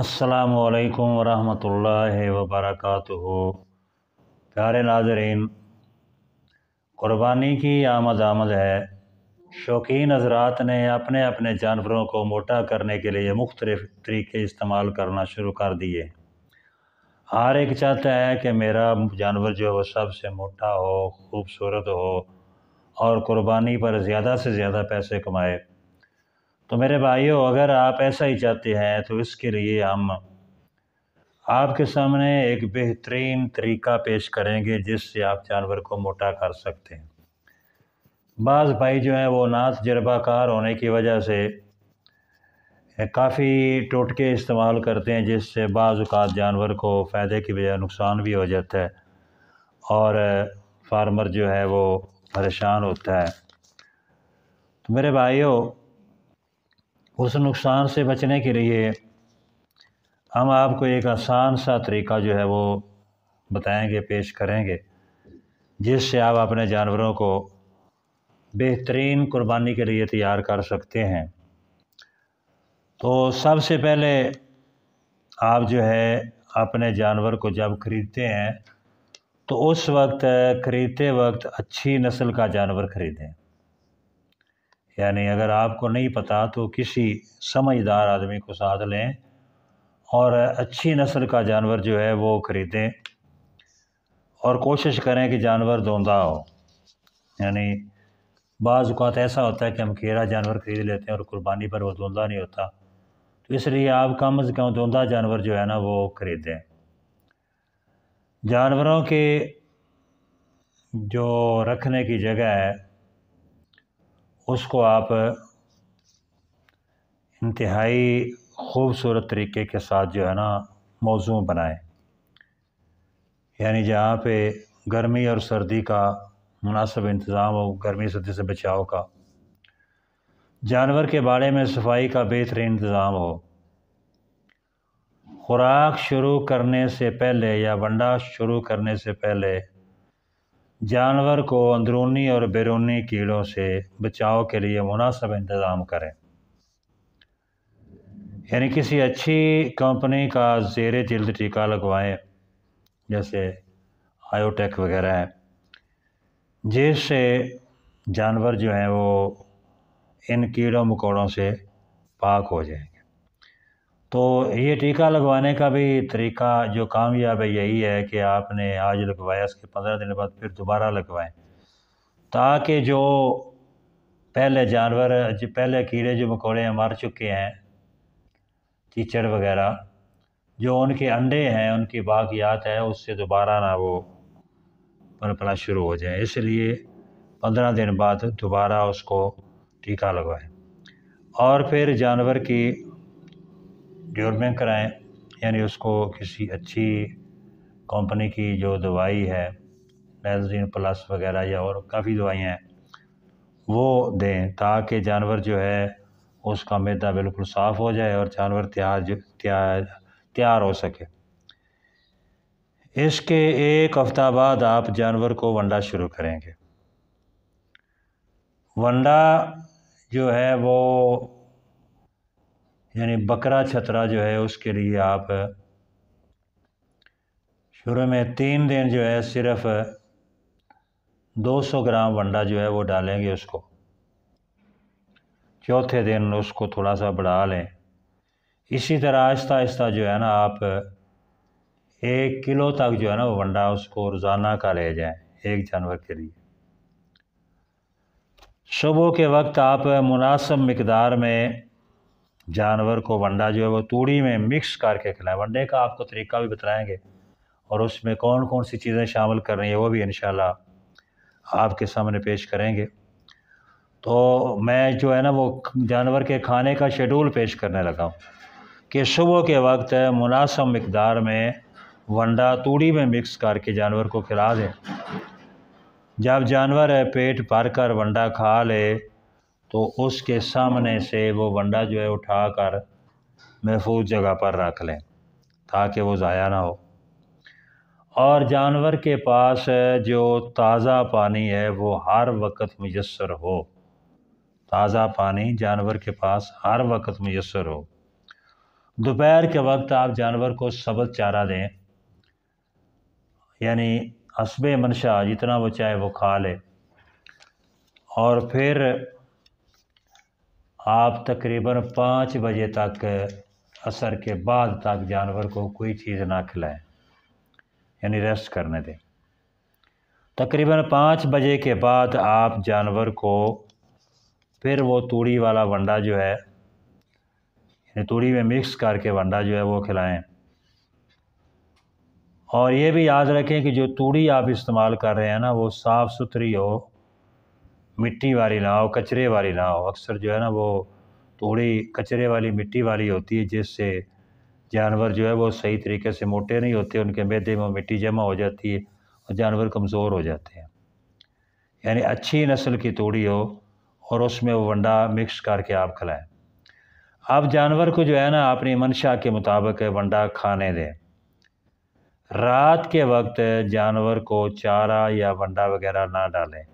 असलकम वरहमल वबरक प्यारे नाजरीन क़ुरबानी की आमद आमद है शौकीन हजरात ने अपने अपने जानवरों को मोटा करने के लिए मुख्तलिफ़ तरीके इस्तेमाल करना शुरू कर दिए हर एक चाहता है कि मेरा जानवर जो है वो सबसे मोटा हो खूबसूरत हो और क़ुरबानी पर ज़्यादा से ज़्यादा पैसे कमाए तो मेरे भाइयों अगर आप ऐसा ही चाहते हैं तो इसके लिए हम आपके सामने एक बेहतरीन तरीका पेश करेंगे जिससे आप जानवर को मोटा कर सकते हैं बाज़ भाई जो हैं वो ना तजर्बाकार होने की वजह से काफ़ी टोटके इस्तेमाल करते हैं जिससे बाज़ात जानवर को फ़ायदे की बजाय नुकसान भी हो जाता है और फार्मर जो है वो परेशान होता है तो मेरे भाइयों उस नुकसान से बचने के लिए हम आपको एक आसान सा तरीका जो है वो बताएंगे पेश करेंगे जिससे आप अपने जानवरों को बेहतरीन कुर्बानी के लिए तैयार कर सकते हैं तो सबसे पहले आप जो है अपने जानवर को जब खरीदते हैं तो उस वक्त खरीदते वक्त अच्छी नस्ल का जानवर खरीदें यानी अगर आपको नहीं पता तो किसी समझदार आदमी को साथ लें और अच्छी नस्ल का जानवर जो है वो ख़रीदें और कोशिश करें कि जानवर धोंदा हो यानी बाज़ अवत ऐसा होता है कि हम खेरा जानवर ख़रीद लेते हैं और कुर्बानी पर वो धोंदा नहीं होता तो इसलिए आप कम अज़ कम धोंदा जानवर जो है ना वो ख़रीदें जानवरों के जो रखने की जगह है उसको आप इंतहाई ख़ूबसूरत तरीके के साथ जो है ना मौजू बनाएं यानी जहाँ पे गर्मी और सर्दी का मुनासब इंतज़ाम हो गर्मी सर्दी से बचाव का जानवर के बारे में सफाई का बेहतरीन इंतज़ाम हो खुराक शुरू करने से पहले या वंडा शुरू करने से पहले जानवर को अंदरूनी और बैरूनी कीड़ों से बचाव के लिए मुनासब इंतज़ाम करें यानी किसी अच्छी कंपनी का जेर जल्द टीका लगवाएं जैसे आयोटेक वगैरह है जिससे जानवर जो हैं वो इन कीड़ों मकोड़ों से पाक हो जाए तो ये टीका लगवाने का भी तरीका जो कामयाब है यही है कि आपने आज लगवाया उसके पंद्रह दिन बाद फिर दोबारा लगवाएं ताकि जो पहले जानवर जो पहले कीड़े जो मकोड़े हैं मर चुके हैं कीचड़ वगैरह जो उनके अंडे हैं उनकी बाकियात है उससे दोबारा ना वो पनपना शुरू हो जाए इसलिए पंद्रह दिन बाद दोबारा उसको टीका लगवाएं और फिर जानवर की ड्योरमेंट कराएं यानी उसको किसी अच्छी कंपनी की जो दवाई है नैजरीन प्लस वगैरह या और काफ़ी दवाइयाँ हैं वो दें ताकि जानवर जो है उसका मैदा बिल्कुल साफ़ हो जाए और जानवर तैयार तैयार तैयार हो सके इसके एक हफ्ता बाद आप जानवर को वंडा शुरू करेंगे वंडा जो है वो यानी बकरा छतरा जो है उसके लिए आप शुरू में तीन दिन जो है सिर्फ 200 ग्राम वंडा जो है वो डालेंगे उसको चौथे दिन उसको थोड़ा सा बढ़ा लें इसी तरह आहिस्ता आहिस्ता जो है ना आप एक किलो तक जो है ना वो वंडा उसको रोज़ाना का ले जाएं एक जानवर के लिए सुबह के वक्त आप मुनासब मकदार में जानवर को वंडा जो है वो तूड़ी में मिक्स करके खिलाएं वंडे का आपको तरीका भी बताएंगे और उसमें कौन कौन सी चीज़ें शामिल कर रही है वो भी इन आपके सामने पेश करेंगे तो मैं जो है ना वो जानवर के खाने का शेड्यूल पेश करने लगा हूँ कि सुबह के वक्त मुनासब मकदार में वंडा तूड़ी में मिक्स करके जानवर को खिला दें जब जानवर पेट भर कर वंडा खा ले तो उसके सामने से वो वंडा जो है उठा कर महफूज जगह पर रख लें ताकि वो ज़ाया ना हो और जानवर के पास जो ताज़ा पानी है वो हर वक्त मैसर हो ताज़ा पानी जानवर के पास हर वक्त मैसर हो दोपहर के वक्त आप जानवर को सबक चारा दें यानी हसब मनशा जितना वो चाहे वो खा ले और फिर आप तकरीबन पाँच बजे तक असर के बाद तक जानवर को कोई चीज़ ना खिलाएं यानी रेस्ट करने दें तकरीबन पाँच बजे के बाद आप जानवर को फिर वो तूड़ी वाला वंडा जो है यानी तूड़ी में मिक्स करके वंडा जो है वो खिलाएं और ये भी याद रखें कि जो तूड़ी आप इस्तेमाल कर रहे हैं ना वो साफ़ सुथरी हो मिट्टी वाली लाओ कचरे वाली लाओ अक्सर जो है ना वो थोड़ी कचरे वाली मिट्टी वाली होती है जिससे जानवर जो है वो सही तरीके से मोटे नहीं होते उनके मैदे में मिट्टी जमा हो जाती है और जानवर कमज़ोर हो जाते हैं यानी अच्छी नस्ल की तोड़ी हो और उसमें वो वंडा मिक्स करके आप खिलाएं आप जानवर को जो है ना अपनी मंशा के मुताबिक वंडा खाने दें रात के वक्त जानवर को चारा या वंडा वगैरह ना डालें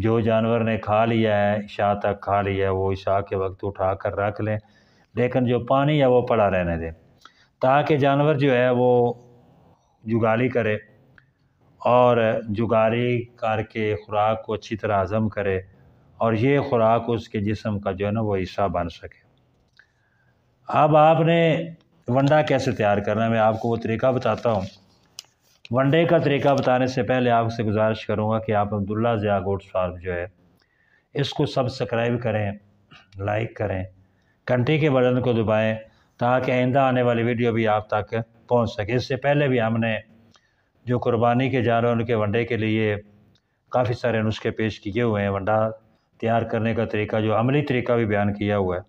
जो जानवर ने खा लिया है शाह तक खा लिया है वो ईशा के वक्त उठा कर रख लें लेकिन जो पानी है वो पड़ा रहने दें ताकि जानवर जो है वो जुगाली करे और जुगाली करके ख़ुराक को अच्छी तरह हज़म करे और ये ख़ुराक उसके जिसम का जो है ना वो हिस्सा बन सके अब आपने वंडा कैसे तैयार करना है मैं आपको वो तरीका बताता हूँ वनडे का तरीका बताने से पहले आपसे गुजारिश करूँगा कि आप अब्दुल्ला ज़िया गोट्स फार्म जो है इसको सब्सक्राइब करें लाइक करें घंटे के बटन को दबाएं ताकि आइंदा आने वाली वीडियो भी आप तक पहुंच सके इससे पहले भी हमने जो कुर्बानी के हैं उनके वनडे के लिए काफ़ी सारे नुस्खे पेश किए हुए हैं वनडा तैयार करने का तरीका जो अमली तरीका भी बयान किया हुआ है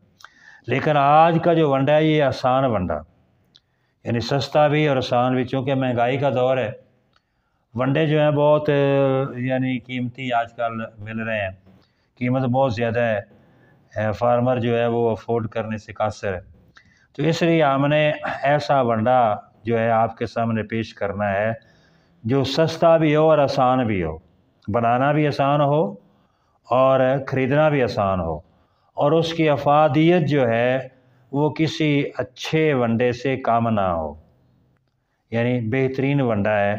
लेकिन आज का जो वनडा है ये आसान वनडा यानी सस्ता भी और आसान भी चूँकि महंगाई का दौर है वनडे जो है बहुत यानी कीमती आजकल मिल रहे हैं कीमत बहुत ज़्यादा है फार्मर जो है वो अफोर्ड करने से कासर है तो इसलिए हमने ऐसा वंडा जो है आपके सामने पेश करना है जो सस्ता भी हो और आसान भी हो बनाना भी आसान हो और ख़रीदना भी आसान हो और उसकी अफादियत जो है वो किसी अच्छे वंडे से काम ना हो यानी बेहतरीन वंडा है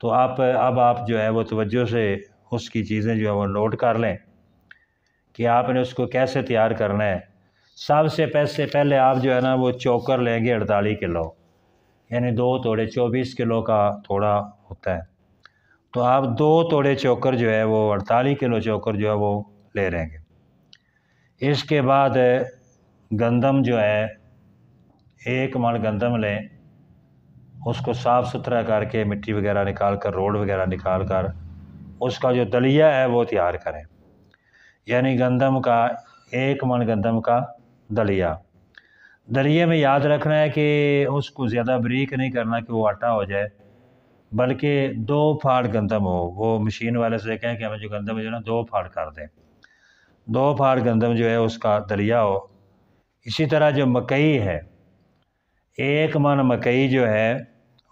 तो आप अब आप जो है वो तवज्जो से उसकी चीज़ें जो है वो नोट कर लें कि आपने उसको कैसे तैयार करना है सबसे पैसे पहले आप जो है ना वो चोकर लेंगे अड़तालीस किलो यानी दो तोड़े चौबीस किलो का थोड़ा होता है तो आप दो तोड़े चोकर जो है वो अड़तालीस किलो चोकर जो है वो ले रहेंगे इसके बाद गंदम जो है एक मण गंदम लें उसको साफ़ सुथरा करके मिट्टी वगैरह निकाल कर रोड वगैरह निकाल कर उसका जो दलिया है वो तैयार करें यानी गंदम का एक मन गंदम का दलिया दलिए में याद रखना है कि उसको ज़्यादा ब्रीक नहीं करना कि वो आटा हो जाए बल्कि दो फाड़ गंदम हो वो मशीन वाले से कहें कि हमें जो गंदम जो ना दो फाड़ कर दें दो फाड़ गंदम जो है उसका दलिया हो इसी तरह जो मकई है एक मन मकई जो है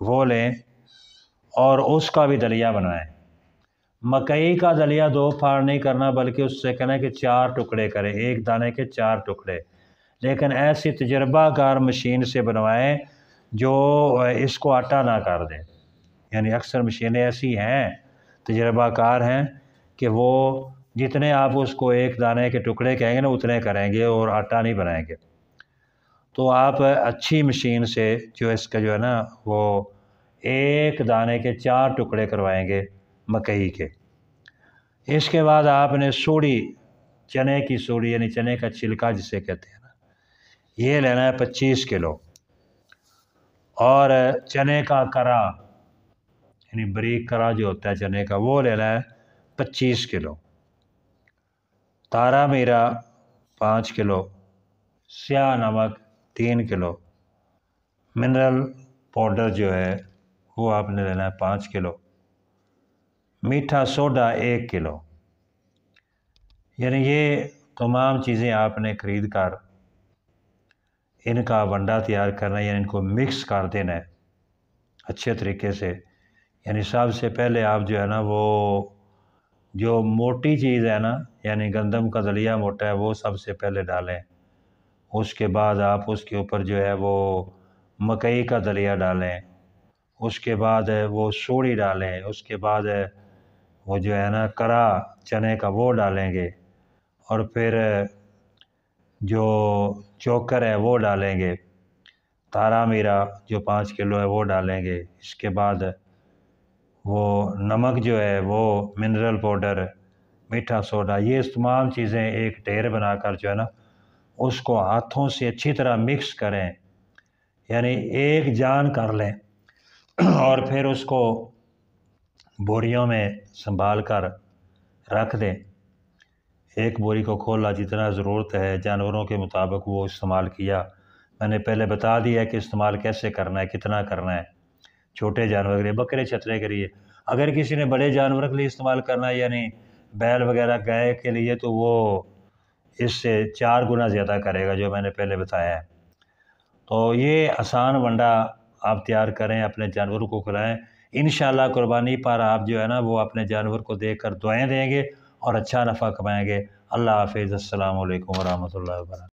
वो लें और उसका भी दलिया बनाएं मकई का दलिया दो फाड़ नहीं करना बल्कि उससे कहना कि चार टुकड़े करें एक दाने के चार टुकड़े लेकिन ऐसी तजर्बाकार मशीन से बनवाएं जो इसको आटा ना कर दें यानी अक्सर मशीनें ऐसी हैं तजर्बाकार हैं कि वो जितने आप उसको एक दाने के टुकड़े कहेंगे ना उतने करेंगे और आटा नहीं बनाएंगे तो आप अच्छी मशीन से जो इसका जो है ना वो एक दाने के चार टुकड़े करवाएंगे मकई के इसके बाद आपने सूढ़ी चने की सूढ़ी यानी चने का छिलका जिसे कहते हैं ना ये लेना है पच्चीस किलो और चने का करा यानी बरीक करा जो होता है चने का वो लेना है पच्चीस किलो तारा मीरा पाँच किलो स्या नमक तीन किलो मिनरल पाउडर जो है वो आपने लेना है पाँच किलो मीठा सोडा एक किलो यानी ये तमाम चीज़ें आपने ख़रीद कर इनका वंडा तैयार करना है यानी इनको मिक्स कर देना है अच्छे तरीके से यानी सबसे पहले आप जो है ना वो जो मोटी चीज़ है ना यानी गंदम का दलिया मोटा है वो सबसे पहले डालें उसके बाद आप उसके ऊपर जो है वो मकई का दलिया डालें उसके बाद वो सोड़ी डालें उसके बाद वो जो है ना करा चने का वो डालेंगे और फिर जो चोकर है वो डालेंगे तारा मीरा जो पाँच किलो है वो डालेंगे इसके बाद वो नमक जो है वो मिनरल पाउडर मीठा सोडा ये तमाम चीज़ें एक ढेर बनाकर जो है ना उसको हाथों से अच्छी तरह मिक्स करें यानी एक जान कर लें और फिर उसको बोरियों में संभाल कर रख दें एक बोरी को खोला जितना ज़रूरत है जानवरों के मुताबिक वो इस्तेमाल किया मैंने पहले बता दिया कि इस्तेमाल कैसे करना है कितना करना है छोटे जानवर के लिए बकरे छतरे के लिए अगर किसी ने बड़े जानवर के लिए इस्तेमाल करना है यानी बैल वगैरह गाय के लिए तो वो इससे चार गुना ज़्यादा करेगा जो मैंने पहले बताया है तो ये आसान वंडा आप तैयार करें अपने जानवरों को खिलाएँ इन कुर्बानी पर आप जो है ना वो अपने जानवर को देख कर दुआएँ देंगे और अच्छा नफ़ा कमाएँगे अल्लाह हाफिज़ अल्लाम वरहमल वर्क